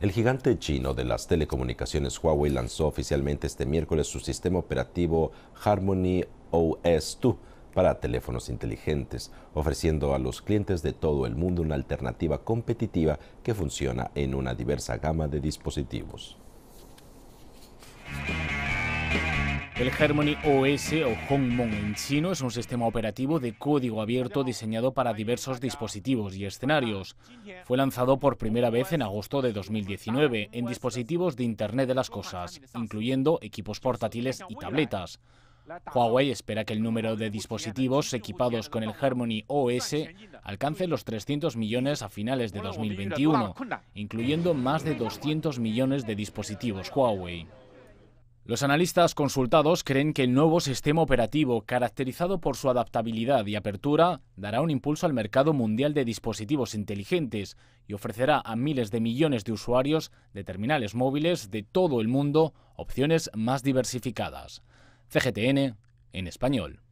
El gigante chino de las telecomunicaciones Huawei lanzó oficialmente este miércoles su sistema operativo Harmony OS 2 para teléfonos inteligentes, ofreciendo a los clientes de todo el mundo una alternativa competitiva que funciona en una diversa gama de dispositivos. El Harmony OS o Hongmong en chino es un sistema operativo de código abierto diseñado para diversos dispositivos y escenarios. Fue lanzado por primera vez en agosto de 2019 en dispositivos de Internet de las Cosas, incluyendo equipos portátiles y tabletas. Huawei espera que el número de dispositivos equipados con el Harmony OS alcance los 300 millones a finales de 2021, incluyendo más de 200 millones de dispositivos Huawei. Los analistas consultados creen que el nuevo sistema operativo, caracterizado por su adaptabilidad y apertura, dará un impulso al mercado mundial de dispositivos inteligentes y ofrecerá a miles de millones de usuarios de terminales móviles de todo el mundo opciones más diversificadas. CGTN en español.